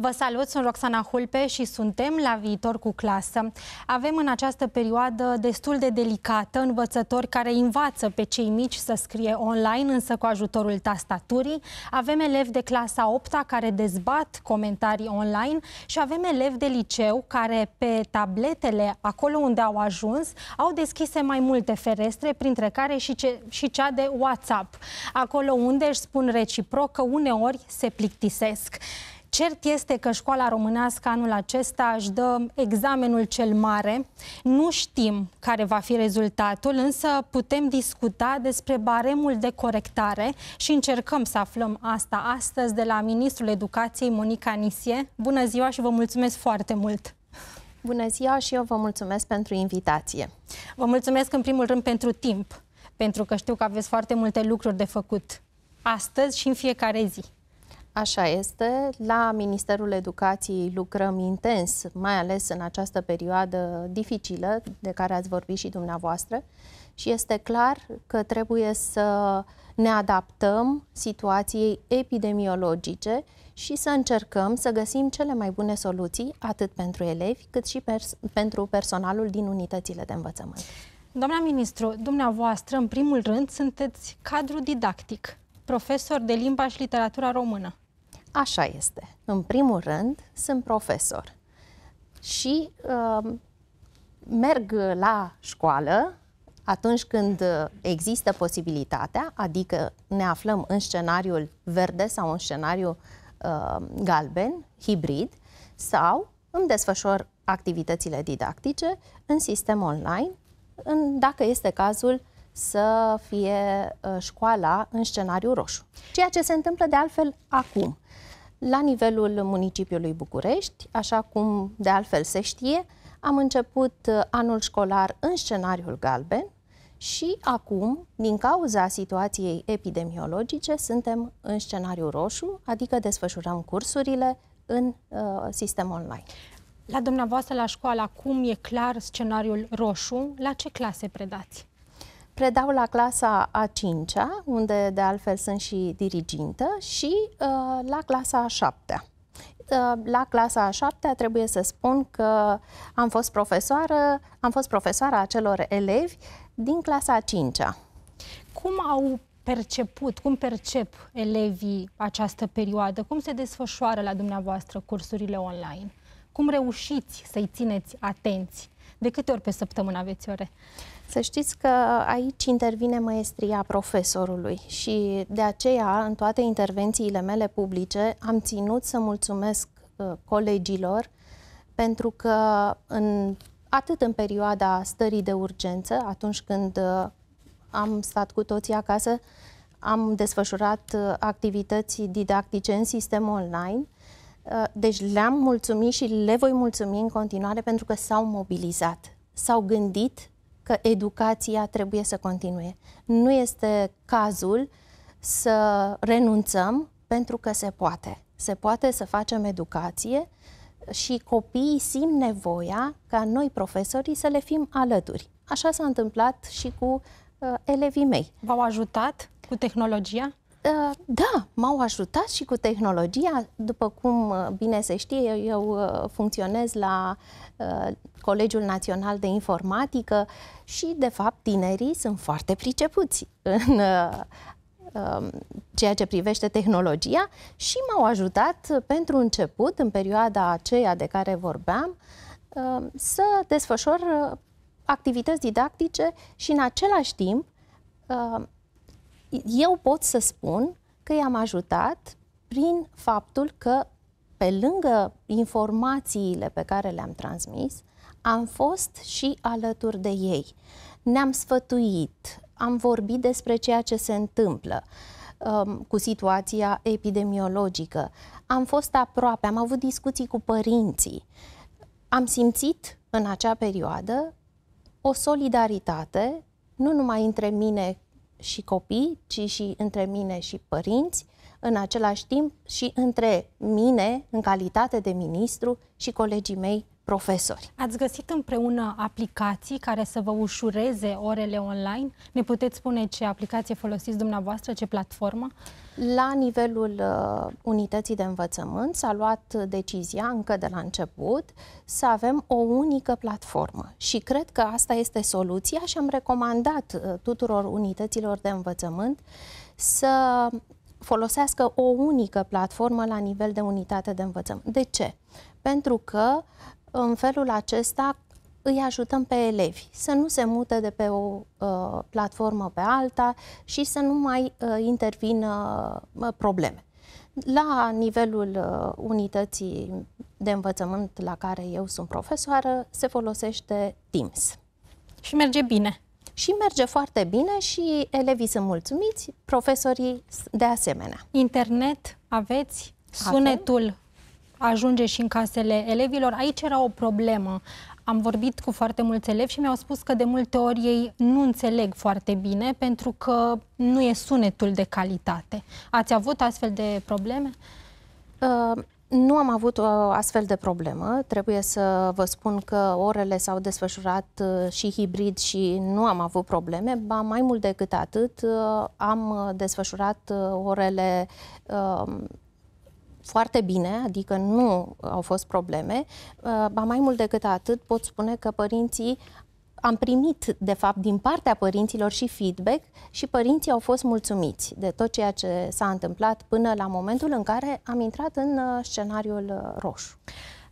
Vă salut, sunt Roxana Hulpe și suntem la Viitor cu Clasă. Avem în această perioadă destul de delicată învățători care învață pe cei mici să scrie online, însă cu ajutorul tastaturii. Avem elevi de clasa 8 -a care dezbat comentarii online și avem elevi de liceu care pe tabletele, acolo unde au ajuns, au deschise mai multe ferestre, printre care și, ce, și cea de WhatsApp, acolo unde își spun reciproc că uneori se plictisesc. Cert este că școala românească anul acesta își dă examenul cel mare. Nu știm care va fi rezultatul, însă putem discuta despre baremul de corectare și încercăm să aflăm asta astăzi de la Ministrul Educației Monica Nisie. Bună ziua și vă mulțumesc foarte mult! Bună ziua și eu vă mulțumesc pentru invitație. Vă mulțumesc în primul rând pentru timp, pentru că știu că aveți foarte multe lucruri de făcut astăzi și în fiecare zi. Așa este. La Ministerul Educației lucrăm intens, mai ales în această perioadă dificilă de care ați vorbit și dumneavoastră și este clar că trebuie să ne adaptăm situației epidemiologice și să încercăm să găsim cele mai bune soluții atât pentru elevi cât și pers- pentru personalul din unitățile de învățământ. Doamna ministru, dumneavoastră, în primul rând, sunteți cadru didactic, profesor de limba și literatura română. Așa este. În primul rând, sunt profesor și uh, merg la școală atunci când există posibilitatea, adică ne aflăm în scenariul verde sau în scenariu uh, um, galben, hibrid, sau îmi desfășor activitățile didactice în sistem online, în, dacă este cazul să fie uh, școala în scenariu roșu. Ceea ce se întâmplă de altfel acum la nivelul municipiului București, așa cum de altfel se știe, am început uh, anul școlar în scenariul galben și acum, din cauza situației epidemiologice, suntem în scenariu roșu, adică desfășurăm cursurile în uh, sistem online. La dumneavoastră, la școală, acum e clar scenariul roșu. La ce clase predați? Predau la clasa a 5-a, unde de altfel sunt și dirigintă, și uh, la clasa a 7-a uh, la clasa a 7-a trebuie să spun că am fost profesoară, am fost profesoara acelor elevi din clasa a cincea. Cum au perceput, cum percep elevii această perioadă? Cum se desfășoară la dumneavoastră cursurile online? Cum reușiți să-i țineți atenți? De câte ori pe săptămână aveți ore? Uh, să știți că aici intervine maestria profesorului și de aceea, în toate intervențiile mele publice, am ținut să mulțumesc uh, colegilor pentru că în, atât în perioada stării de urgență, atunci când uh, am stat cu toții acasă, am desfășurat uh, activități didactice în sistem online, deci le-am mulțumit și le voi mulțumi în continuare pentru că s-au mobilizat, s-au gândit că educația trebuie să continue. Nu este cazul să renunțăm pentru că se poate. Se poate să facem educație și copiii simt nevoia ca noi, profesorii, să le fim alături. Așa s-a întâmplat și cu uh, elevii mei. V-au ajutat cu tehnologia? Ă, da, m-au ajutat și cu tehnologia. După cum ă, bine se știe, eu ă, funcționez la Colegiul Național de Informatică și, de fapt, tinerii sunt foarte pricepuți în ceea ce privește tehnologia și m-au ajutat pentru început, în perioada aceea de care vorbeam, să desfășor activități didactice și, în același timp, eu pot să spun că i-am ajutat prin faptul că, pe lângă informațiile pe care le-am transmis, am fost și alături de ei. Ne-am sfătuit, am vorbit despre ceea ce se întâmplă um, cu situația epidemiologică, am fost aproape, am avut discuții cu părinții, am simțit în acea perioadă o solidaritate, nu numai între mine și copii, ci și între mine și părinți, în același timp și între mine, în calitate de ministru, și colegii mei profesori. Ați găsit împreună aplicații care să vă ușureze orele online? Ne puteți spune ce aplicație folosiți dumneavoastră, ce platformă? La nivelul uh, unității de învățământ s-a luat decizia încă de la început să avem o unică platformă și cred că asta este soluția și am recomandat uh, tuturor unităților de învățământ să folosească o unică platformă la nivel de unitate de învățământ. De ce? Pentru că în felul acesta îi ajutăm pe elevi să nu se mute de pe o uh, platformă pe alta și să nu mai uh, intervină uh, probleme. La nivelul uh, unității de învățământ la care eu sunt profesoară, se folosește Teams. Și merge bine. Și merge foarte bine și elevii sunt mulțumiți, profesorii de asemenea. Internet aveți? Sunetul Avem? ajunge și în casele elevilor. Aici era o problemă. Am vorbit cu foarte mulți elevi și mi-au spus că de multe ori ei nu înțeleg foarte bine pentru că nu e sunetul de calitate. Ați avut astfel de probleme? Uh, nu am avut o uh, astfel de problemă. Trebuie să vă spun că orele s-au desfășurat uh, și hibrid și nu am avut probleme. Ba mai mult decât atât, uh, am desfășurat orele uh, foarte bine, adică nu au fost probleme. Uh, ba mai mult decât atât, pot spune că părinții am primit, de fapt, din partea părinților și feedback și părinții au fost mulțumiți de tot ceea ce s-a întâmplat până la momentul în care am intrat în uh, scenariul uh, roșu.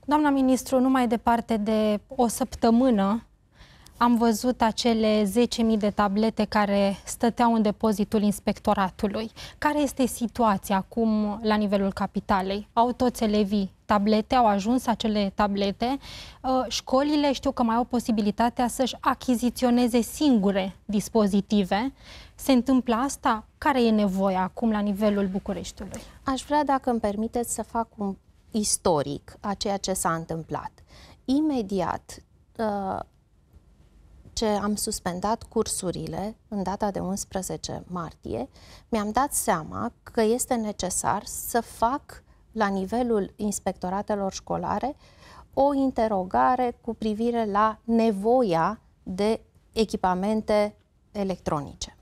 Doamna ministru, numai departe de o săptămână am văzut acele 10.000 de tablete care stăteau în depozitul inspectoratului. Care este situația acum la nivelul capitalei? Au toți elevii tablete, au ajuns acele tablete. Ă, școlile știu că mai au posibilitatea să-și achiziționeze singure dispozitive. Se întâmplă asta? Care e nevoia acum la nivelul Bucureștiului? Aș vrea, dacă îmi permiteți, să fac un istoric a ceea ce s-a întâmplat. Imediat, ă, ce am suspendat cursurile în data de 11 martie, mi-am dat seama că este necesar să fac la nivelul inspectoratelor școlare o interogare cu privire la nevoia de echipamente electronice.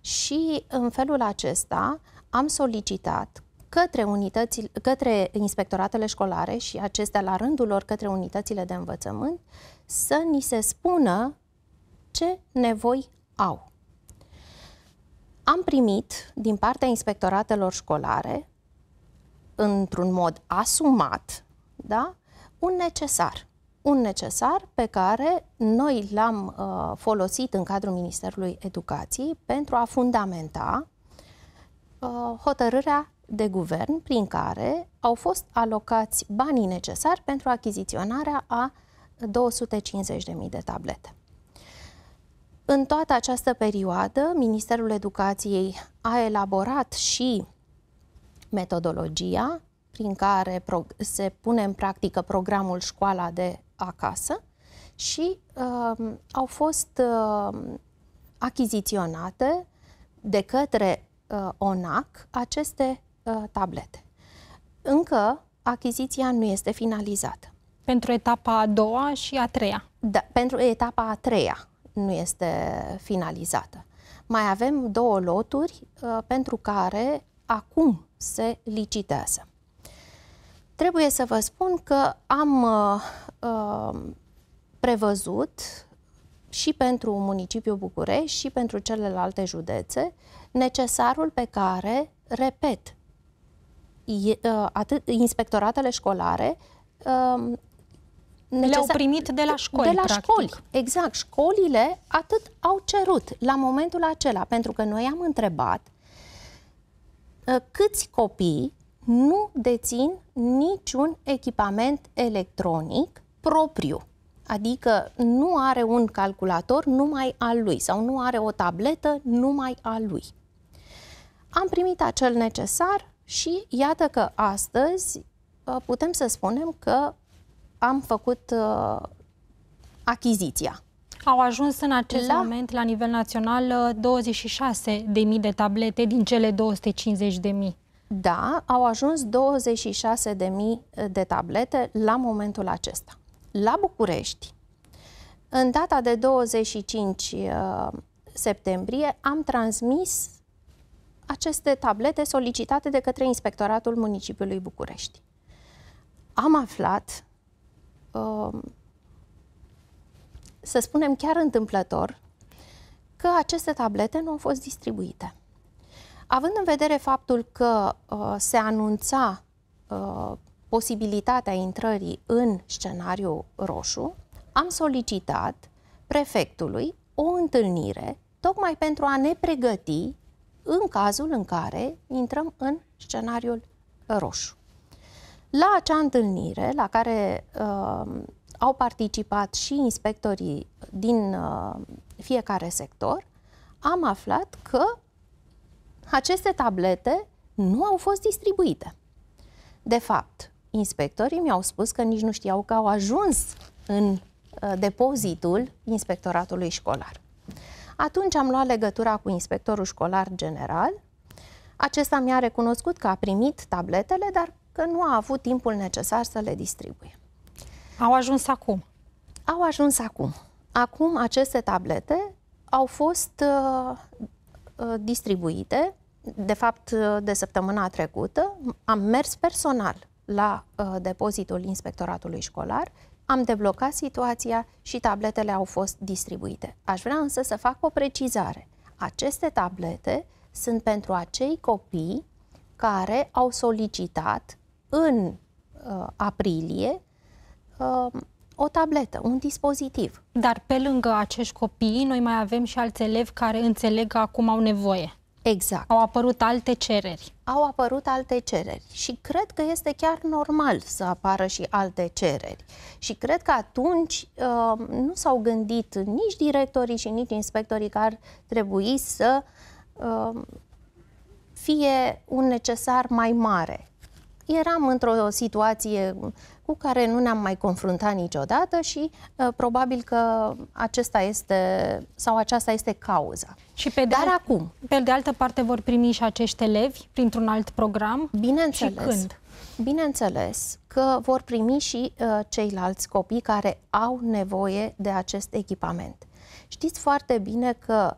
Și în felul acesta am solicitat către, unitățile, către inspectoratele școlare și acestea la rândul lor către unitățile de învățământ să ni se spună ce nevoi au. Am primit din partea inspectoratelor școlare, într-un mod asumat, da, un necesar. Un necesar pe care noi l-am uh, folosit în cadrul Ministerului Educației pentru a fundamenta uh, hotărârea de guvern prin care au fost alocați banii necesari pentru achiziționarea a 250.000 de tablete. În toată această perioadă, Ministerul Educației a elaborat și metodologia prin care se pune în practică programul Școala de acasă și uh, au fost uh, achiziționate de către uh, ONAC aceste uh, tablete. Încă achiziția nu este finalizată. Pentru etapa a doua și a treia. Da, pentru etapa a treia nu este finalizată. Mai avem două loturi uh, pentru care acum se licitează. Trebuie să vă spun că am uh, uh prevăzut și pentru municipiul București și pentru celelalte județe necesarul pe care, repet, e, uh, atât inspectoratele școlare uh, necesar... Deci Le-au primit de la școli, De la practic. școli, exact. Școlile atât au cerut la momentul acela, pentru că noi am întrebat ă, câți copii nu dețin niciun echipament electronic propriu. Adică nu are un calculator numai al lui sau nu are o tabletă numai al lui. Am primit acel necesar și iată că astăzi ă, putem să spunem că am făcut uh, achiziția. Au ajuns în acest la... moment la nivel național 26.000 uh, de tablete din cele 250.000. Da, au ajuns 26.000 uh, de tablete la momentul acesta. La București, în data de 25 uh, septembrie, am transmis aceste tablete solicitate de către Inspectoratul Municipiului București. Am aflat Um, să spunem chiar întâmplător, că aceste tablete nu au fost distribuite. Având în vedere faptul că uh, se anunța uh, posibilitatea intrării în scenariu roșu, am solicitat prefectului o întâlnire tocmai pentru a ne pregăti în cazul în care intrăm în scenariul roșu. La acea întâlnire, la care uh, au participat și inspectorii din uh, fiecare sector, am aflat că aceste tablete nu au fost distribuite. De fapt, inspectorii mi-au spus că nici nu știau că au ajuns în uh, depozitul inspectoratului școlar. Atunci am luat legătura cu inspectorul școlar general. Acesta mi-a recunoscut că a primit tabletele, dar că nu a avut timpul necesar să le distribuie. Au ajuns acum? Au ajuns acum. Acum aceste tablete au fost uh, uh distribuite, de fapt uh, de săptămâna trecută, am mers personal la uh, depozitul inspectoratului școlar, am deblocat situația și tabletele au fost distribuite. Aș vrea însă să fac o precizare. Aceste tablete sunt pentru acei copii care au solicitat în uh, aprilie uh, o tabletă, un dispozitiv. Dar pe lângă acești copii, noi mai avem și alți elevi care înțeleg că acum au nevoie. Exact. Au apărut alte cereri. Au apărut alte cereri și cred că este chiar normal să apară și alte cereri. Și cred că atunci uh, nu s-au gândit nici directorii și nici inspectorii că ar trebui să uh, fie un necesar mai mare eram într-o situație cu care nu ne-am mai confruntat niciodată și uh, probabil că acesta este sau aceasta este cauza. Și pe de Dar al... acum. Pe de altă parte vor primi și acești elevi printr-un alt program? Bineînțeles. Și când? Bineînțeles că vor primi și uh, ceilalți copii care au nevoie de acest echipament. Știți foarte bine că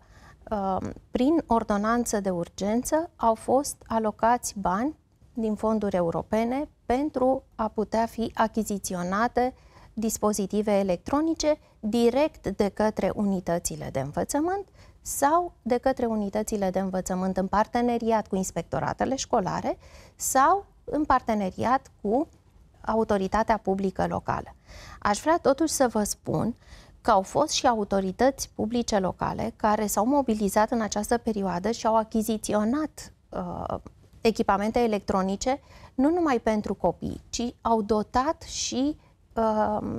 uh, prin ordonanță de urgență au fost alocați bani din fonduri europene pentru a putea fi achiziționate dispozitive electronice direct de către unitățile de învățământ sau de către unitățile de învățământ în parteneriat cu inspectoratele școlare sau în parteneriat cu autoritatea publică locală. Aș vrea totuși să vă spun că au fost și autorități publice locale care s-au mobilizat în această perioadă și au achiziționat uh, echipamente electronice, nu numai pentru copii, ci au dotat și uh,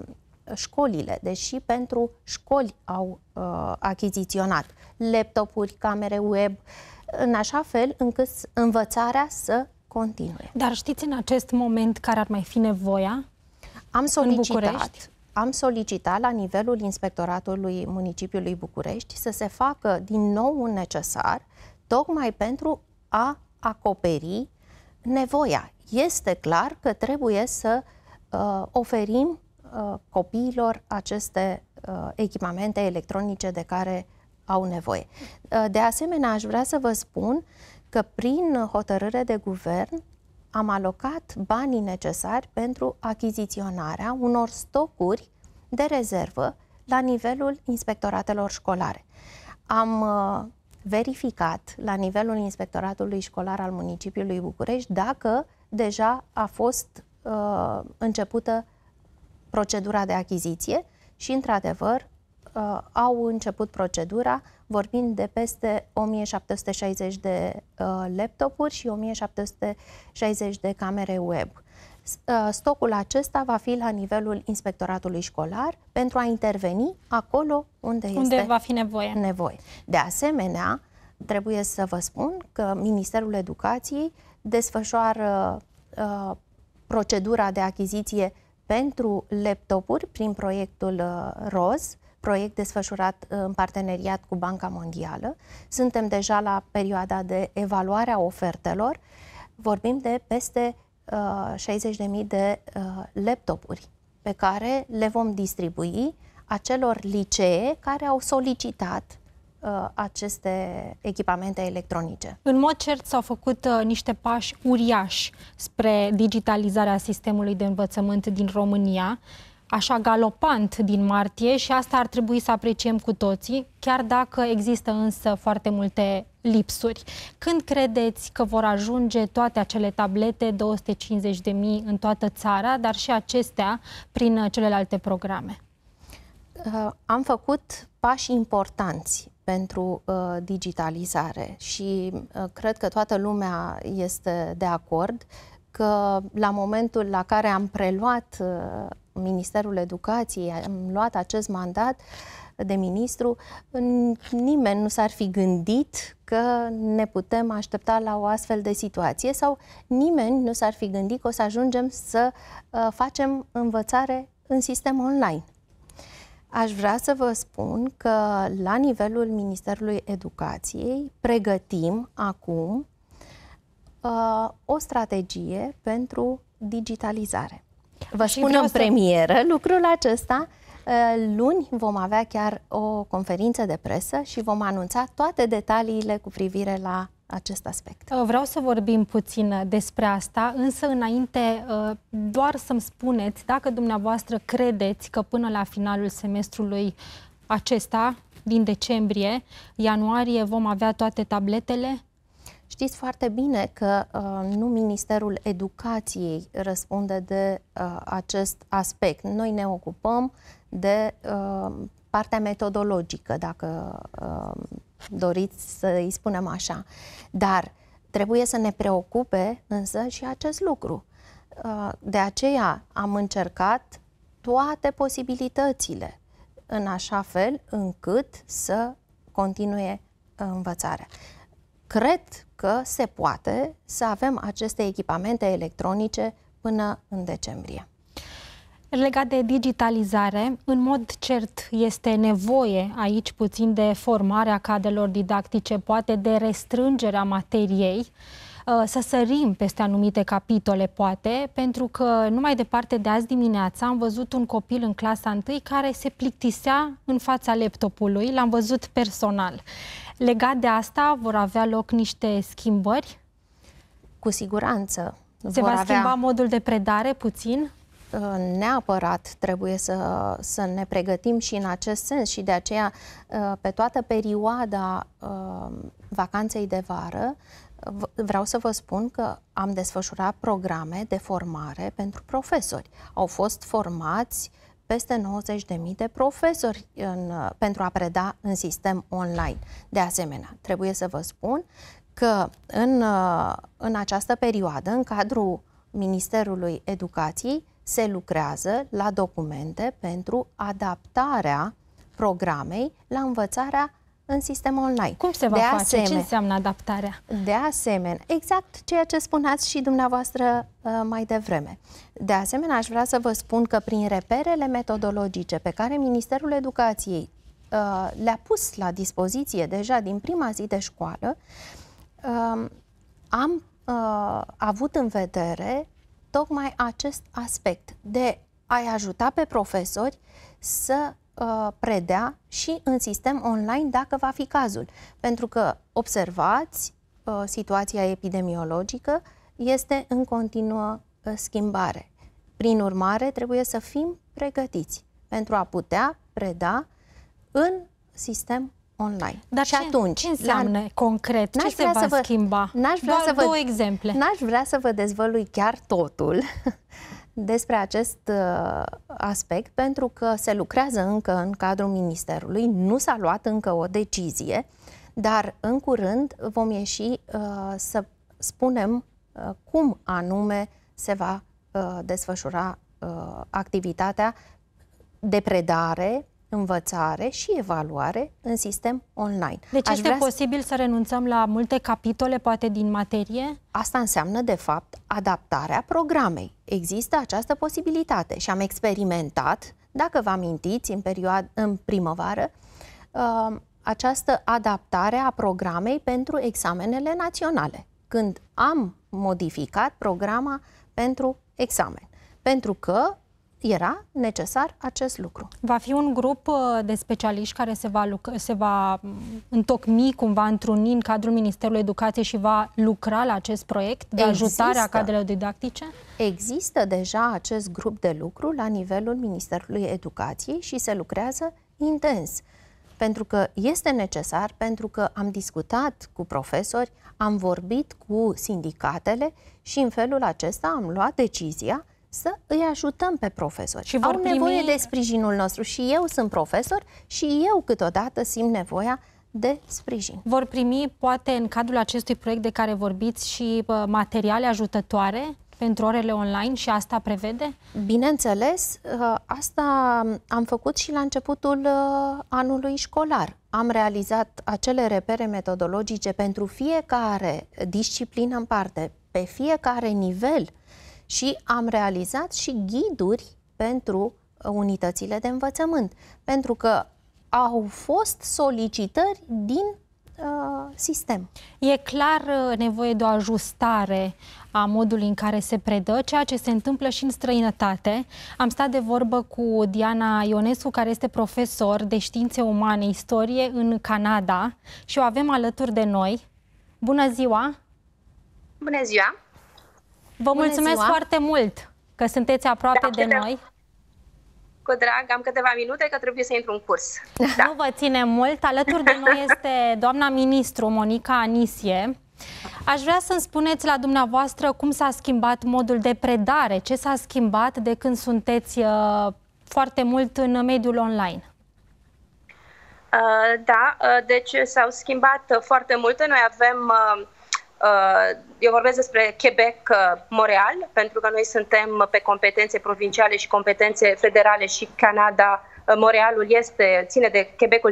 școlile, deși pentru școli au uh, achiziționat laptopuri, camere web, în așa fel încât învățarea să continue. Dar știți în acest moment care ar mai fi nevoia? Am solicitat, am solicitat la nivelul Inspectoratului Municipiului București să se facă din nou un necesar, tocmai pentru a acoperi nevoia. Este clar că trebuie să uh, oferim uh, copiilor aceste uh, echipamente electronice de care au nevoie. Uh, de asemenea, aș vrea să vă spun că prin hotărâre de guvern am alocat banii necesari pentru achiziționarea unor stocuri de rezervă la nivelul inspectoratelor școlare. Am uh, verificat la nivelul Inspectoratului Școlar al Municipiului București dacă deja a fost uh, începută procedura de achiziție și, într-adevăr, uh, au început procedura vorbind de peste 1760 de uh, laptopuri și 1760 de camere web. Uh, stocul acesta va fi la nivelul inspectoratului școlar pentru a interveni acolo unde, unde este va fi nevoie. nevoie. De asemenea, trebuie să vă spun că Ministerul Educației desfășoară uh, procedura de achiziție pentru laptopuri prin proiectul uh, ROZ, proiect desfășurat uh, în parteneriat cu Banca Mondială. Suntem deja la perioada de evaluare a ofertelor. Vorbim de peste 60.000 uh, de uh, laptopuri pe care le vom distribui acelor licee care au solicitat uh, aceste echipamente electronice. În mod cert s-au făcut uh, niște pași uriași spre digitalizarea sistemului de învățământ din România așa galopant din martie și asta ar trebui să apreciem cu toții, chiar dacă există însă foarte multe lipsuri. Când credeți că vor ajunge toate acele tablete, 250 de mii în toată țara, dar și acestea prin uh, celelalte programe? Uh, am făcut pași importanți pentru uh, digitalizare și uh, cred că toată lumea este de acord că la momentul la care am preluat uh, Ministerul Educației, am luat acest mandat de ministru, nimeni nu s-ar fi gândit că ne putem aștepta la o astfel de situație sau nimeni nu s-ar fi gândit că o să ajungem să uh, facem învățare în sistem online. Aș vrea să vă spun că la nivelul Ministerului Educației pregătim acum uh, o strategie pentru digitalizare. Vă spun în premieră lucrul acesta. Uh, luni vom avea chiar o conferință de presă și vom anunța toate detaliile cu privire la acest aspect. Uh, vreau să vorbim puțin uh, despre asta, însă înainte doar să-mi spuneți dacă dumneavoastră credeți că până la finalul semestrului acesta, din decembrie, ianuarie, vom avea toate tabletele Știți foarte bine că uh, nu Ministerul Educației răspunde de uh, acest aspect. Noi ne ocupăm de uh, partea metodologică, dacă uh, doriți să îi spunem așa. Dar trebuie să ne preocupe însă și acest lucru. Uh, de aceea am încercat toate posibilitățile în așa fel încât să continue uh, învățarea cred că se poate să avem aceste echipamente electronice până în decembrie. Legat de digitalizare, în mod cert este nevoie aici puțin de formarea cadrelor didactice, poate de restrângerea materiei, uh, să sărim peste anumite capitole, poate, pentru că numai departe de azi dimineața am văzut un copil în clasa 1 care se plictisea în fața laptopului, l-am văzut personal. Legat de asta, vor avea loc niște schimbări? Cu siguranță. Se vor va avea... schimba modul de predare puțin? Ă, neapărat trebuie să, să ne pregătim și în acest sens și de aceea ă, pe toată perioada ă, vacanței de vară vreau să vă spun că am desfășurat programe de formare pentru profesori. Au fost formați uh, peste 90.000 de profesori în, pentru a preda în sistem online. De asemenea, trebuie să vă spun că în, în această perioadă, în cadrul Ministerului Educației, se lucrează la documente pentru adaptarea programei la învățarea în sistem online. Cum se va de face? Asemenea, ce înseamnă adaptarea? De asemenea, exact ceea ce spuneați și dumneavoastră uh, mai devreme. De asemenea, aș vrea să vă spun că prin reperele metodologice pe care Ministerul Educației uh, le-a pus la dispoziție deja din prima zi de școală, um, uh, am avut în vedere tocmai acest aspect de a-i ajuta pe profesori să Uh, predea și în sistem online dacă va fi cazul. Pentru că observați uh, situația epidemiologică este în continuă uh, schimbare. Prin urmare, trebuie să fim pregătiți pentru a putea preda în sistem online. Dar și ce, atunci, ce înseamnă la, concret? Ce se va să vă, schimba? N-aș vrea Doar să vă, două exemple. N-aș vrea să vă dezvălui chiar totul, despre acest uh, aspect pentru că se lucrează încă în cadrul Ministerului, nu s-a luat încă o decizie, dar în curând vom ieși uh, să spunem uh, cum anume se va desfășura activitatea de predare învățare și evaluare în sistem online. Deci Aș este posibil să... renunțăm la multe capitole, poate din materie? Asta înseamnă, de fapt, adaptarea programei. Există această posibilitate și am experimentat, dacă vă amintiți, în, perioadă, în primăvară, uh, această adaptare a programei pentru examenele naționale, când am modificat programa pentru examen. Pentru că era necesar acest lucru. Va fi un grup uh, de specialiști care se va, lucra, se va mm, întocmi, cumva într-un în cadrul Ministerului Educației și va lucra la acest proiect de ajutare a cadrelor didactice? Există deja acest grup de lucru la nivelul Ministerului Educației și se lucrează intens. Pentru că este necesar, pentru că am discutat cu profesori, am vorbit cu sindicatele și în felul acesta am luat decizia să îi ajutăm pe profesori. Și vor Au nevoie primi... de sprijinul nostru și eu sunt profesor și eu câteodată simt nevoia de sprijin. Vor primi, poate, în cadrul acestui proiect de care vorbiți, și materiale ajutătoare pentru orele online și asta prevede? Bineînțeles, ă, asta am făcut și la începutul ă, anului școlar. Am realizat acele repere metodologice pentru fiecare disciplină în parte, pe fiecare nivel uh, și am realizat și ghiduri pentru uh, unitățile de învățământ, pentru că au fost solicitări din uh, sistem. E clar uh, nevoie de o ajustare a modului în care se predă, ceea ce se întâmplă și în străinătate. Am stat de vorbă cu Diana Ionescu, care este profesor de științe umane, istorie în Canada și o avem alături de noi. Bună ziua! Bună ziua! Vă Bună mulțumesc ziua. foarte mult că sunteți aproape da, de noi. Cu drag, am câteva minute că trebuie să intru în curs. Da. Nu vă ține mult. Alături de noi este doamna ministru Monica Anisie. Aș vrea să-mi spuneți la dumneavoastră cum s-a schimbat modul de predare, ce s-a schimbat de când sunteți uh, foarte mult în mediul online. Uh, da, uh, deci s-au schimbat uh, foarte multe. Noi avem uh, Uh, eu vorbesc despre Quebec, uh, Montreal, pentru că noi suntem pe competențe provinciale și competențe federale și Canada, uh, Montrealul este, ține de Quebecul,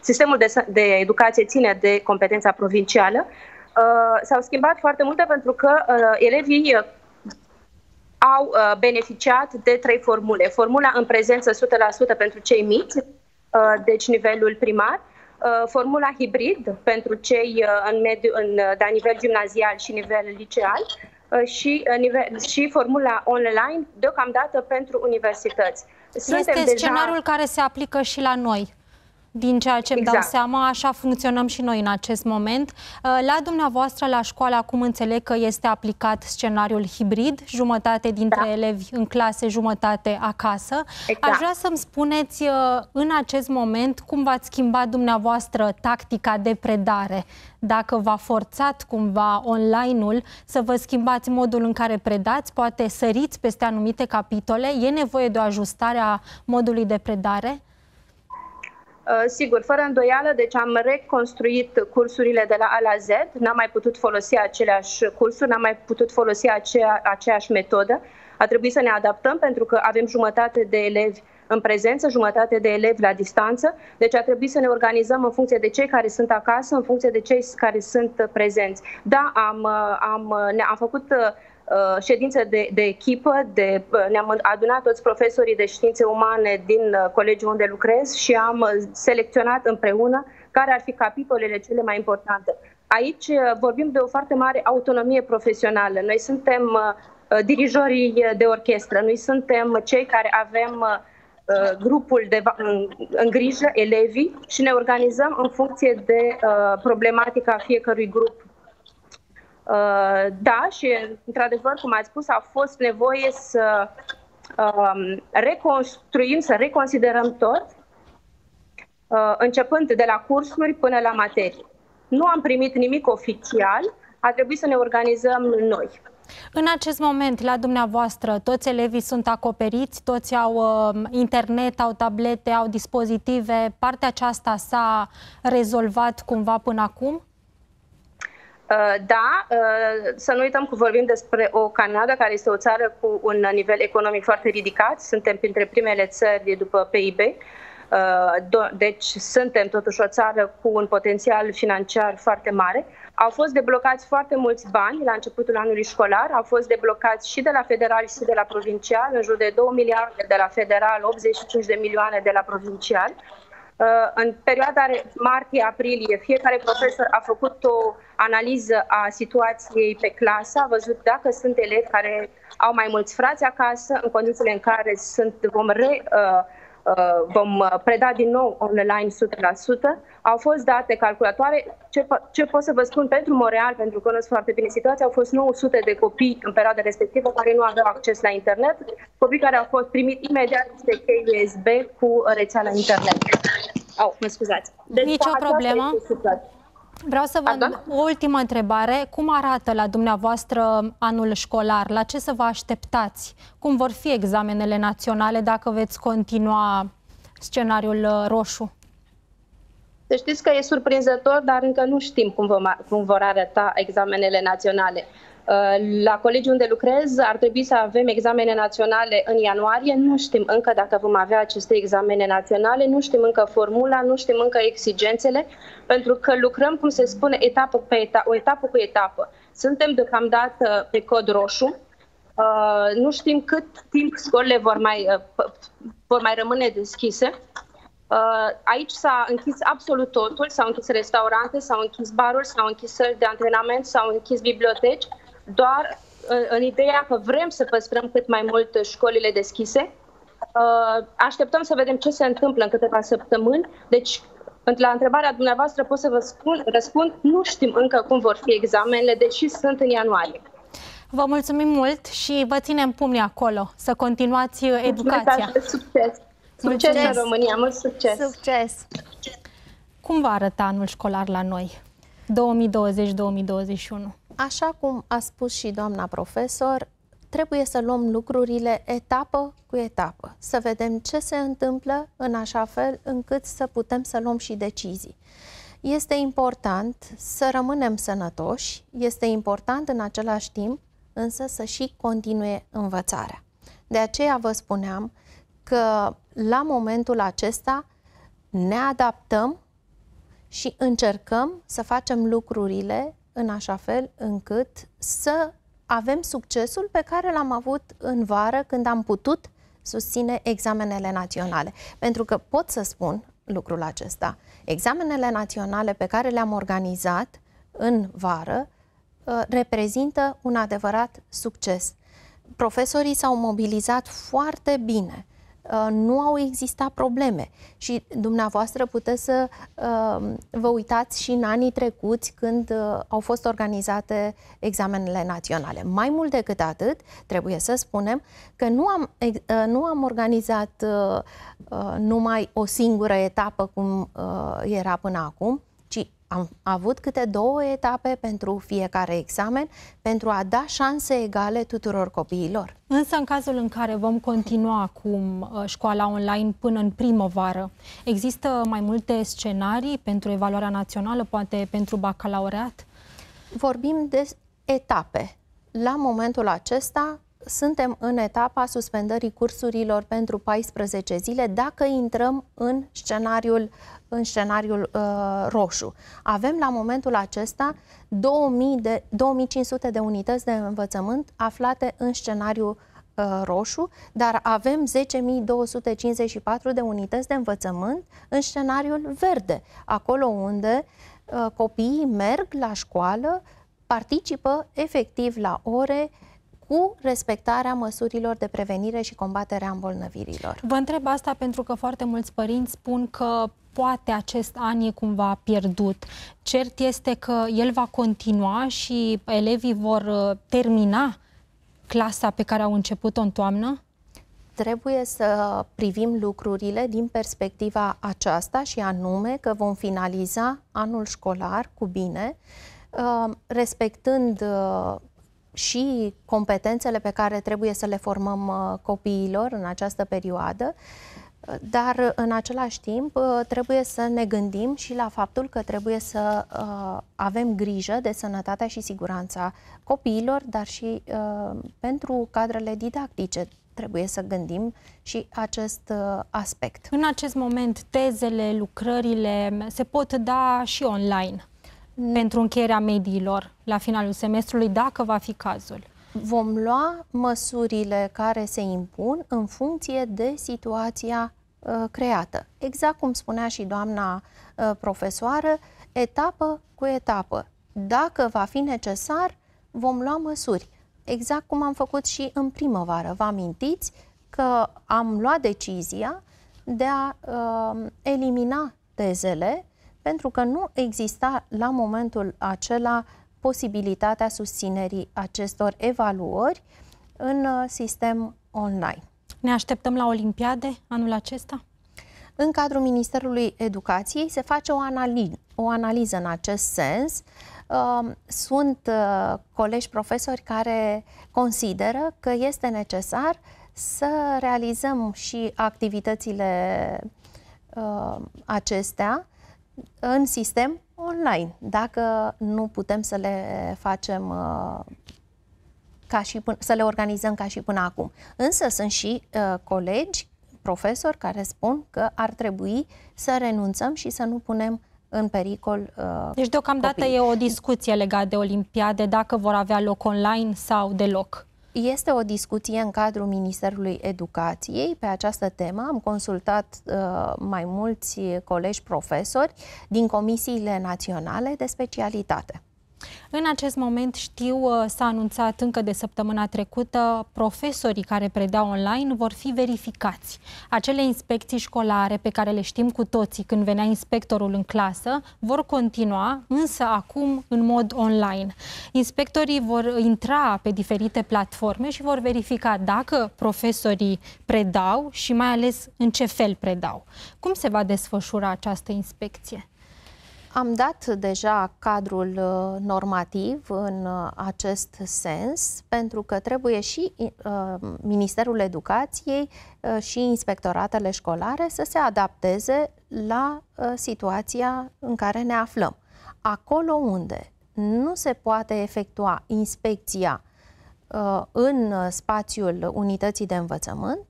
sistemul de, de educație ține de competența provincială. S-au schimbat foarte multe pentru că elevii au beneficiat de trei formule. Formula în prezență 100% pentru cei mici, deci nivelul primar, Uh, formula hibrid pentru cei uh, în mediu, în, uh, la nivel gimnazial și nivel liceal și, nivel, și formula online deocamdată pentru universități. Suntem este deja... care se aplică și la noi. Din ceea ce exact. dau seama, așa funcționăm și noi în acest moment. Uh, la dumneavoastră, la școală, acum înțeleg că este aplicat scenariul hibrid, jumătate dintre da. elevi în clase, jumătate acasă. Exact. Aș vrea să-mi spuneți uh, în acest moment cum v-ați schimbat dumneavoastră tactica de predare, dacă v-a forțat cumva online-ul să vă schimbați modul în care predați, poate săriți peste anumite capitole, e nevoie de o ajustare a modului de predare? Uh, sigur, fără îndoială, deci am reconstruit cursurile de la A la Z, n-am mai putut folosi aceleași cursuri, n-am mai putut folosi acea, aceeași metodă. A trebuit să ne adaptăm pentru că avem jumătate de elevi în prezență, jumătate de elevi la distanță, deci a trebuit să ne organizăm în funcție de cei care sunt acasă, în funcție de cei care sunt prezenți. Da, am, uh, am, uh, am făcut Uh, ședință de, de echipă, de, uh, ne-am adunat toți profesorii de științe umane din uh, colegiul unde lucrez și am selecționat împreună care ar fi capitolele cele mai importante. Aici vorbim de o foarte mare autonomie profesională. Noi suntem dirijorii de orchestră, noi suntem cei care avem grupul de în, grijă, elevii, și ne organizăm în funcție de problematica fiecărui grup Uh, da, și într-adevăr, cum ați spus, a fost nevoie să um, reconstruim, să reconsiderăm tot, uh, începând de la cursuri până la materii. Nu am primit nimic oficial, a trebuit să ne organizăm noi. În acest moment, la dumneavoastră, toți elevii sunt acoperiți, toți au uh, internet, au tablete, au dispozitive. Partea aceasta s-a rezolvat cumva până acum? Uh, da, uh, să nu uităm că vorbim despre o Canada care este o țară cu un nivel economic foarte ridicat. Suntem printre primele țări după PIB. Uh, deci suntem totuși o țară cu un potențial financiar foarte mare. Au fost deblocați foarte mulți bani la începutul anului școlar, au fost deblocați și de la federal și de la provincial, în jur de 2 miliarde de la federal, 85 de milioane de la provincial. În perioada martie-aprilie, fiecare profesor a făcut o analiză a situației pe clasă, a văzut dacă sunt elevi care au mai mulți frați acasă, în condițiile în care sunt, vom re, uh, Uh, vom uh, preda din nou online 100%. Au fost date calculatoare. Ce, ce pot să vă spun pentru Moreal, pentru că cunosc foarte bine situația, au fost 900 de copii în perioada respectivă care nu aveau acces la internet, copii care au fost primit imediat de chei USB cu rețeala internet. Au, oh, mă scuzați. Deci, Nicio problemă. Este Vreau să vă Pardon? o ultimă întrebare. Cum arată la dumneavoastră anul școlar? La ce să vă așteptați? Cum vor fi examenele naționale dacă veți continua scenariul uh, roșu? Să știți că e surprinzător, dar încă nu știm cum, vom, cum vor arăta examenele naționale. Uh, la colegiul unde lucrez ar trebui să avem examene naționale în ianuarie. Nu știm încă dacă vom avea aceste examene naționale, nu știm încă formula, nu știm încă exigențele, pentru că lucrăm, cum se spune, etapă pe etapă, o etapă cu etapă. Suntem deocamdată pe cod roșu, uh, nu știm cât timp școlile vor mai, uh, vor mai rămâne deschise. aici s-a închis absolut totul, s-au închis restaurante, s-au închis baruri, s-au închis săli de antrenament, s-au închis biblioteci doar în ideea că vrem să păstrăm cât mai mult școlile deschise. Uh, așteptăm să vedem ce se întâmplă în câteva săptămâni. Deci, la întrebarea dumneavoastră pot să vă spun, răspund, nu știm încă cum vor fi examenele, deși sunt în ianuarie. Vă mulțumim mult și vă ținem pumnii acolo să continuați uh, educația. Mulțumesc, succes! Succes mulțumesc. în România, mult succes! Succes! Cum va arăta anul școlar la noi? 2020-2021 Așa cum a spus și doamna profesor, trebuie să luăm lucrurile etapă cu etapă, să vedem ce se întâmplă în așa fel încât să putem să luăm și decizii. Este important să rămânem sănătoși, este important în același timp însă să și continue învățarea. De aceea vă spuneam că la momentul acesta ne adaptăm și încercăm să facem lucrurile în așa fel încât să avem succesul pe care l-am avut în vară când am putut susține examenele naționale. Pentru că pot să spun lucrul acesta. Examenele naționale pe care le-am organizat în vară uh, reprezintă un adevărat succes. Profesorii s-au mobilizat foarte bine Uh, nu au existat probleme. Și dumneavoastră puteți să uh, vă uitați și în anii trecuți când uh, au fost organizate examenele naționale. Mai mult decât atât, trebuie să spunem că nu am, nu am organizat numai o singură etapă cum era până acum, am avut câte două etape pentru fiecare examen pentru a da șanse egale tuturor copiilor. Însă în cazul în care vom continua acum uh, școala online până în primăvară, există mai multe scenarii pentru evaluarea națională, poate pentru bacalaureat? Vorbim de etape. La momentul acesta, suntem în etapa suspendării cursurilor pentru 14 zile dacă intrăm în scenariul, în scenariul uh, roșu. Avem la momentul acesta 2000 de, 2500 de unități de învățământ aflate în scenariul uh, roșu, dar avem 10.254 de unități de învățământ în scenariul verde, acolo unde uh, copiii merg la școală, participă efectiv la ore, cu respectarea măsurilor de prevenire și combaterea îmbolnăvirilor. Vă întreb asta pentru că foarte mulți părinți spun că poate acest an e cumva pierdut. Cert este că el va continua și elevii vor uh, termina clasa pe care au început-o în toamnă? trebuie să privim lucrurile din perspectiva aceasta și anume că vom finaliza anul școlar cu bine, uh, respectând uh, și competențele pe care trebuie să le formăm uh, copiilor în această perioadă, uh, dar uh, în același timp trebuie să ne gândim și la faptul că trebuie să avem grijă de sănătatea și siguranța copiilor, dar și pentru cadrele didactice trebuie să gândim și acest aspect. În acest moment, tezele, lucrările se pot da și online. Mm. pentru încheierea mediilor la finalul semestrului, dacă va fi cazul? Vom lua măsurile care se impun în funcție de situația uh, creată. Exact cum spunea și doamna uh, profesoară, etapă cu etapă. Dacă va fi necesar, vom lua măsuri. Exact cum am făcut și în primăvară. Vă amintiți că am luat decizia de a uh, elimina tezele pentru că nu exista la momentul acela posibilitatea susținerii acestor evaluări în uh, sistem online. Ne așteptăm la Olimpiade anul acesta? În cadrul Ministerului Educației se face o, anali- o analiză în acest sens. Um, sunt uh, colegi profesori care consideră că este necesar să realizăm și activitățile uh, acestea în sistem online, dacă nu putem să le facem uh, ca și până, să le organizăm ca și până acum. Însă sunt și uh, colegi, profesori care spun că ar trebui să renunțăm și să nu punem în pericol uh, Deci deocamdată copiii. e o discuție legată de olimpiade, dacă vor avea loc online sau deloc. Este o discuție în cadrul Ministerului Educației pe această temă. Am consultat uh, mai mulți colegi profesori din comisiile naționale de specialitate. În acest moment știu, uh, s-a anunțat încă de săptămâna trecută, profesorii care predau online vor fi verificați. Acele inspecții școlare pe care le știm cu toții când venea inspectorul în clasă vor continua, însă acum în mod online. Inspectorii vor intra pe diferite platforme și vor verifica dacă profesorii predau și mai ales în ce fel predau. Cum se va desfășura această inspecție? Am dat deja cadrul uh, normativ în uh, acest sens, pentru că trebuie și uh, Ministerul Educației și inspectoratele școlare să se adapteze la situația în care ne aflăm. Acolo unde nu se poate efectua inspecția în spațiul unității de învățământ,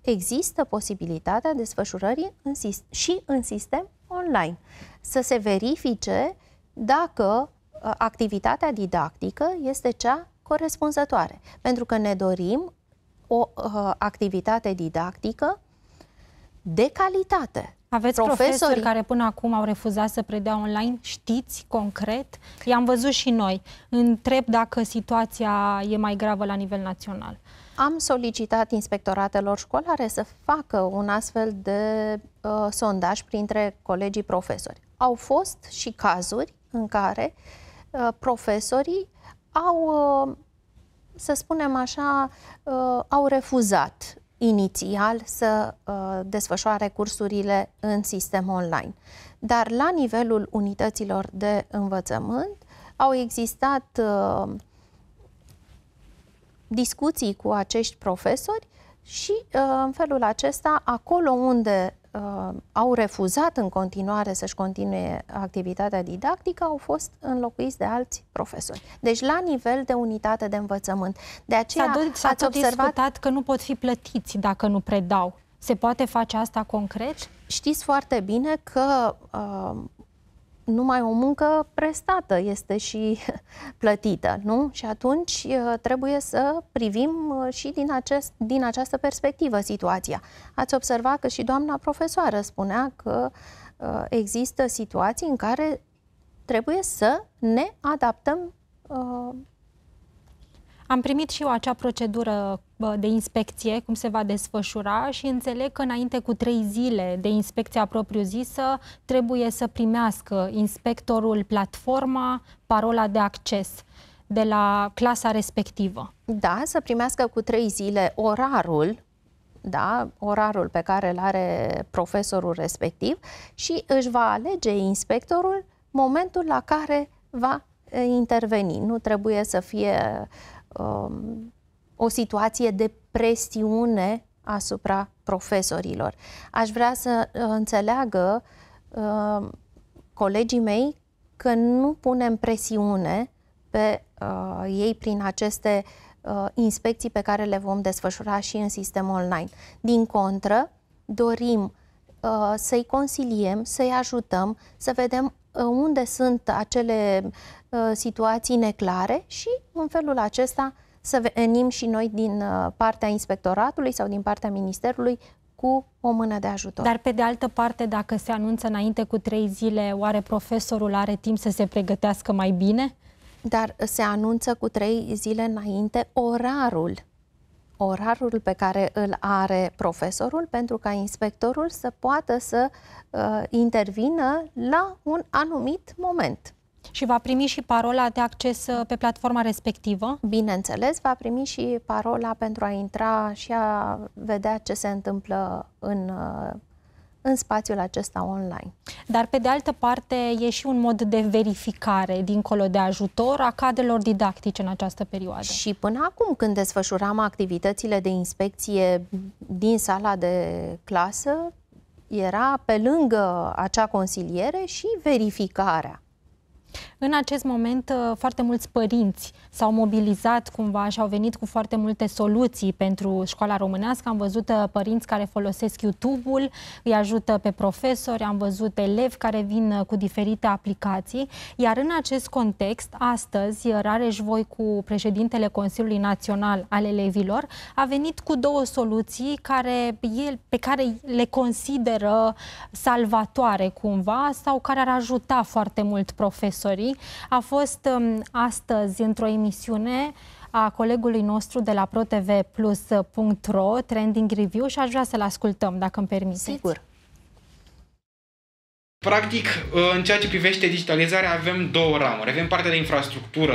există posibilitatea desfășurării în, și în sistem online. Să se verifice dacă uh, activitatea didactică este cea corespunzătoare, pentru că ne dorim o uh, activitate didactică de calitate. Aveți profesori... profesori care până acum au refuzat să predea online? Știți concret? I-am văzut și noi. Întreb dacă situația e mai gravă la nivel național. Am solicitat inspectoratelor școlare să facă un astfel de uh, sondaj printre colegii profesori. Au fost și cazuri în care uh, profesorii au, uh, să spunem așa, uh, au refuzat inițial să uh, desfășoare cursurile în sistem online. Dar la nivelul unităților de învățământ au existat uh, discuții cu acești profesori și uh, în felul acesta, acolo unde uh, au refuzat în continuare să-și continue activitatea didactică, au fost înlocuiți de alți profesori. Deci la nivel de unitate de învățământ. De aceea s-a tot, ați observat... discutat că nu pot fi plătiți dacă nu predau. Se poate face asta concret? Știți foarte bine că uh, numai o muncă prestată este și plătită, nu? Și atunci trebuie să privim și din, acest, din această perspectivă situația. Ați observat că și doamna profesoară spunea că există situații în care trebuie să ne adaptăm am primit și eu acea procedură de inspecție, cum se va desfășura și înțeleg că înainte cu trei zile de inspecția propriu-zisă trebuie să primească inspectorul platforma, parola de acces de la clasa respectivă. Da, să primească cu trei zile orarul da, orarul pe care îl are profesorul respectiv și își va alege inspectorul momentul la care va eh, interveni. Nu trebuie să fie um, o situație de presiune asupra profesorilor. Aș vrea să uh, înțeleagă uh, colegii mei că nu punem presiune pe uh, ei prin aceste uh, inspecții pe care le vom desfășura și în sistem online. Din contră, dorim uh, să-i consiliem, să-i ajutăm, să vedem Ă, unde sunt acele ă, situații neclare și în felul acesta să venim și noi din ă, partea inspectoratului sau din partea ministerului cu o mână de ajutor. Dar pe de altă parte, dacă se anunță înainte cu trei zile, oare profesorul are timp să se pregătească mai bine? Dar se anunță cu trei zile înainte orarul orarul pe care îl are profesorul pentru ca inspectorul să poată să uh, intervină la un anumit moment. Și va primi și parola de acces uh, pe platforma respectivă? Bineînțeles, va primi și parola pentru a intra și a vedea ce se întâmplă în uh, în spațiul acesta online. Dar, pe de altă parte, e și un mod de verificare, dincolo de ajutor, a cadrelor didactice în această perioadă. Și până acum, când desfășuram activitățile de inspecție din sala de clasă, era pe lângă acea consiliere și verificarea în acest moment, uh, foarte mulți părinți s-au mobilizat cumva și au venit cu foarte multe soluții pentru școala românească. Am văzut uh, părinți care folosesc YouTube-ul, îi ajută pe profesori, am văzut elevi care vin uh, cu diferite aplicații. Iar în acest context, astăzi, Rareș Voicu, președintele Consiliului Național al Elevilor, a venit cu două soluții care el, pe care le consideră salvatoare cumva sau care ar ajuta foarte mult profesorii profesorii. A fost um, astăzi într-o emisiune a colegului nostru de la protvplus.ro, Trending Review, și aș vrea să-l ascultăm, dacă îmi permiteți. Sigur. Practic, în ceea ce privește digitalizarea, avem două ramuri. Avem partea de infrastructură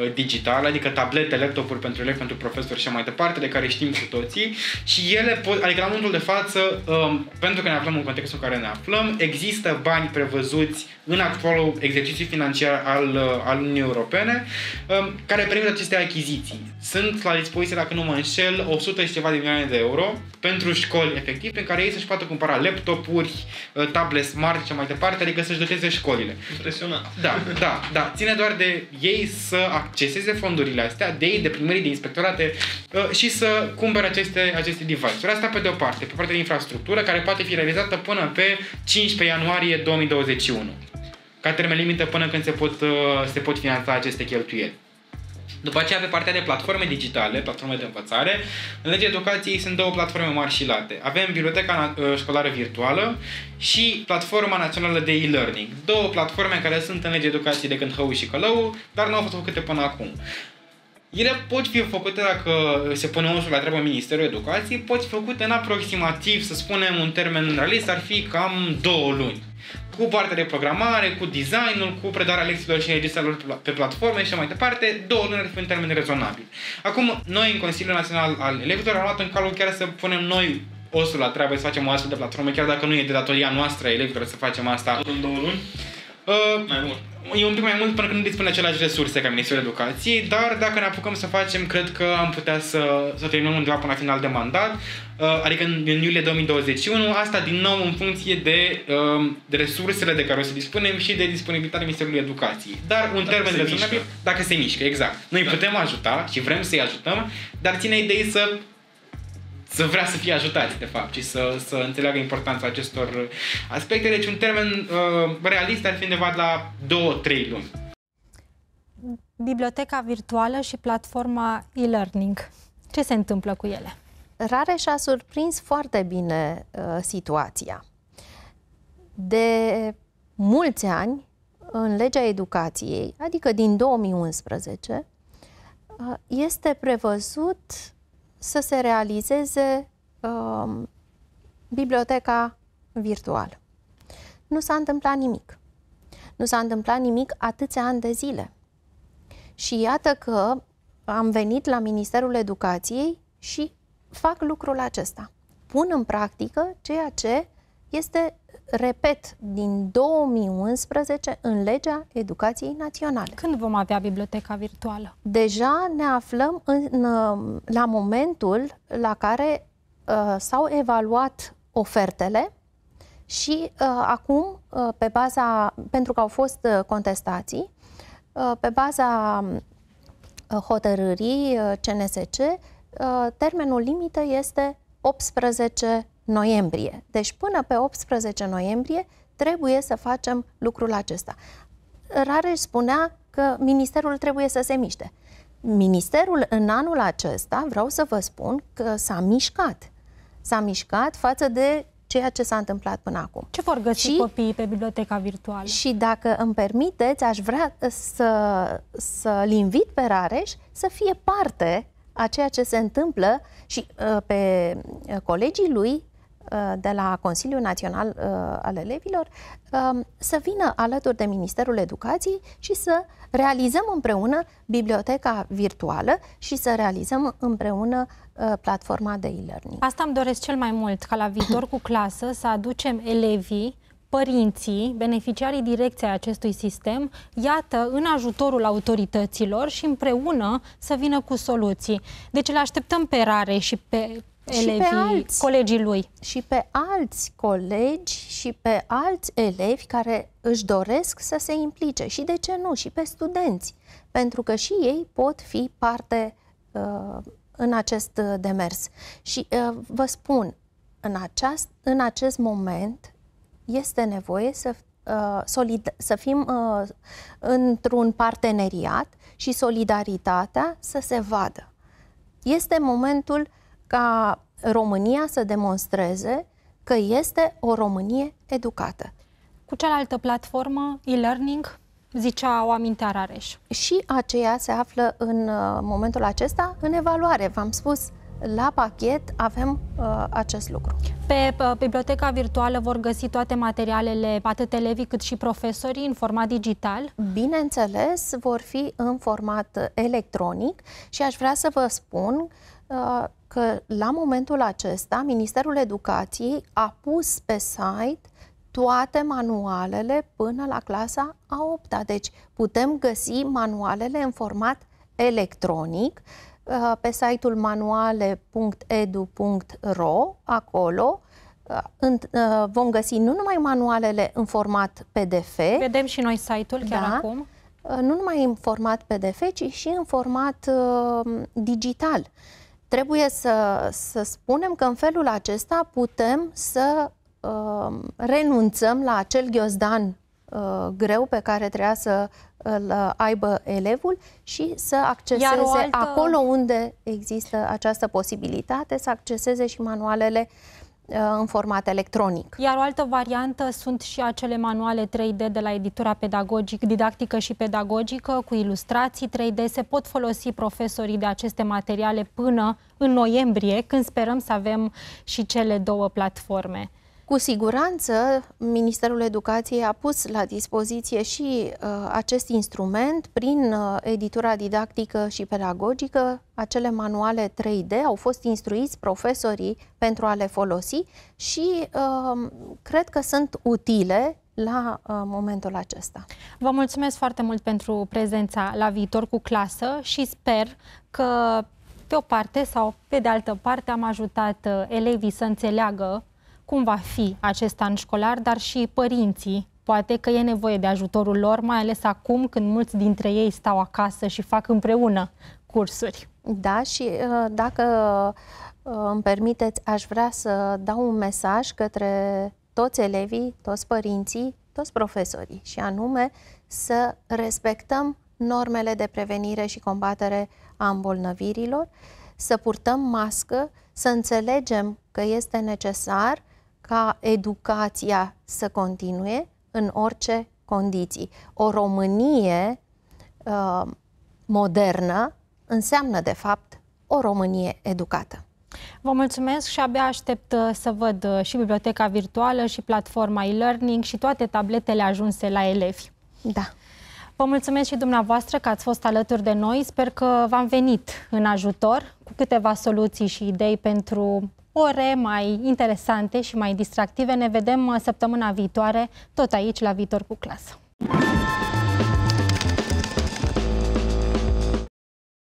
Uh, digital, adică tablete, laptopuri pentru elevi, pentru profesori și mai departe, de care știm cu toții și ele pot, adică la momentul de față, um, pentru că ne aflăm în contextul în care ne aflăm, există bani prevăzuți în actualul exercițiu financiar al, uh, al Uniunii Europene um, care permit aceste achiziții. Sunt la dispoziție, dacă nu mă înșel, 100 și ceva de milioane de euro pentru școli efectiv, prin care ei să-și poată cumpăra laptopuri, uh, table smart și mai departe, adică să-și doteze școlile. Impresionant. Da, da, da. Ține doar de ei să acceseze fondurile astea de, de primării, de inspectorate uh, și să cumpere aceste, aceste device-uri. Asta pe de o parte, pe partea de infrastructură, care poate fi realizată până pe 15 ianuarie 2021 ca termen limită până când se pot, uh, se pot finanța aceste cheltuieli. După aceea, pe partea de platforme digitale, platforme de învățare, în legea educației sunt două platforme mari și late. Avem Biblioteca uh, Școlară Virtuală și Platforma Națională de E-Learning. Două platforme care sunt în legea educației de când hău și călău, dar nu au fost făcute până acum. Ele pot fi făcute, dacă se pune unul la treabă Ministerul Educației, pot fi făcute în aproximativ, să spunem, un termen realist, ar fi cam două luni cu partea de programare, cu designul, cu predarea lecțiilor și înregistrărilor pe platforme și mai departe, două luni ar fi un termen rezonabil. Acum, noi în Consiliul Național al Elevilor am luat în calcul chiar să punem noi osul la treabă să facem o astfel de platformă, chiar dacă nu e de datoria noastră elevilor să facem asta. Tot în două luni? Uh, mai mult. E un pic mai mult pentru că nu dispune aceleași resurse ca Ministerul Educației, dar dacă ne apucăm să facem, cred că am putea să, să terminăm undeva până la final de mandat, uh, adică în, în iulie 2021, asta din nou în funcție de, uh, de resursele de care o să dispunem și de disponibilitatea Ministerului Educației. Dar un dacă termen rezonabil, dacă se mișcă, exact. Noi da. putem ajuta și vrem să-i ajutăm, dar ține idei să să vrea să fie ajutați, de fapt, și să, să înțeleagă importanța acestor aspecte. Deci un termen uh, realist ar fi undeva la 2-3 luni. Biblioteca virtuală și platforma e-learning. Ce se întâmplă cu ele? Rare și-a surprins foarte bine uh, situația. De mulți ani, în legea educației, adică din 2011, uh, este prevăzut să se realizeze uh, biblioteca virtuală. Nu s-a întâmplat nimic. Nu s-a întâmplat nimic atâția ani de zile. Și iată că am venit la Ministerul Educației și fac lucrul acesta. Pun în practică ceea ce este repet, din 2011 în legea educației naționale. Când vom avea biblioteca virtuală? Deja ne aflăm în, în la momentul la care uh, s-au evaluat ofertele și uh, acum, uh, pe baza, pentru că au fost uh, contestații, uh, pe baza uh, hotărârii uh, CNSC, uh, termenul limită este 18 noiembrie. Deci până pe 18 noiembrie trebuie să facem lucrul acesta. Rareș spunea că ministerul trebuie să se miște. Ministerul în anul acesta, vreau să vă spun că s-a mișcat. S-a mișcat față de ceea ce s-a întâmplat până acum. Ce vor găsi și, copiii pe biblioteca virtuală? Și dacă îmi permiteți, aș vrea să, să-l invit pe Rareș să fie parte a ceea ce se întâmplă și uh, pe uh, colegii lui Uh, de la Consiliul Național uh, al Elevilor um, să vină alături de Ministerul Educației și să realizăm împreună biblioteca virtuală și să realizăm împreună uh, platforma de e-learning. Asta îmi doresc cel mai mult, ca la viitor cu clasă să aducem elevii părinții, beneficiarii direcției acestui sistem, iată, în ajutorul autorităților și împreună să vină cu soluții. Deci le așteptăm pe Rare și pe elevii, și pe alți, colegii lui. Și pe alți colegi și pe alți elevi care își doresc să se implice. Și de ce nu? Și pe studenți. Pentru că și ei pot fi parte uh, în acest uh, demers. Și uh, vă spun, în, aceast, în acest moment este nevoie să, uh, solid, să fim uh, într-un parteneriat și solidaritatea să se vadă. Este momentul uh, ca România să demonstreze că este o Românie educată. Cu cealaltă platformă, e-learning, zicea o amintea Rareș. Și aceea se află în uh, momentul acesta în evaluare. V-am spus, la pachet avem uh, acest lucru. Pe, uh, biblioteca virtuală vor găsi toate materialele, atât elevii cât și profesorii, în format digital? Bineînțeles, vor fi în format electronic și aș vrea să vă spun uh, că la momentul acesta Ministerul Educației a pus pe site toate manualele până la clasa a 8 -a. Deci putem găsi manualele în format electronic uh, pe site-ul manuale.edu.ro, acolo uh, uh, vom găsi nu numai manualele în format PDF. Vedem și noi site-ul chiar da, acum. Nu numai în format PDF, ci și în format uh, digital. Uh, Trebuie să, să spunem că în felul acesta putem să uh, renunțăm la acel ghiozdan uh, greu pe care trebuia să îl uh, aibă elevul și să acceseze altă... acolo unde există această posibilitate, să acceseze și manualele uh, Uh, în format electronic. Iar o altă variantă sunt și acele manuale 3D de la editura pedagogic, didactică și pedagogică cu ilustrații 3D. Se pot folosi profesorii de aceste materiale până în noiembrie, când sperăm să avem și cele două platforme. Cu siguranță, Ministerul Educației a pus la dispoziție și uh, acest instrument prin uh, editura didactică și pedagogică. Acele manuale 3D au fost instruiți profesorii pentru a le folosi și uh, cred că sunt utile la uh, momentul acesta. Vă mulțumesc foarte mult pentru prezența la viitor cu clasă și sper că pe o parte sau pe de altă parte am ajutat uh, elevii să înțeleagă cum va fi acest an școlar, dar și părinții. Poate că e nevoie de ajutorul lor, mai ales acum când mulți dintre ei stau acasă și fac împreună cursuri. Da, și uh, dacă uh, îmi permiteți, aș vrea să dau un mesaj către toți elevii, toți părinții, toți profesorii, și anume să respectăm normele de prevenire și combatere a îmbolnăvirilor, să purtăm mască, să înțelegem că este necesar ca educația să continue în orice condiții. O Românie uh, modernă înseamnă, de fapt, o Românie educată. Vă mulțumesc și abia aștept uh, să văd uh, și biblioteca virtuală și platforma e-learning și toate tabletele ajunse la elevi. Da. Vă mulțumesc și dumneavoastră că ați fost alături de noi. Sper că v-am venit în ajutor cu câteva soluții și idei pentru ore mai interesante și mai distractive. Ne vedem uh, săptămâna viitoare, tot aici, la Viitor cu Clasă.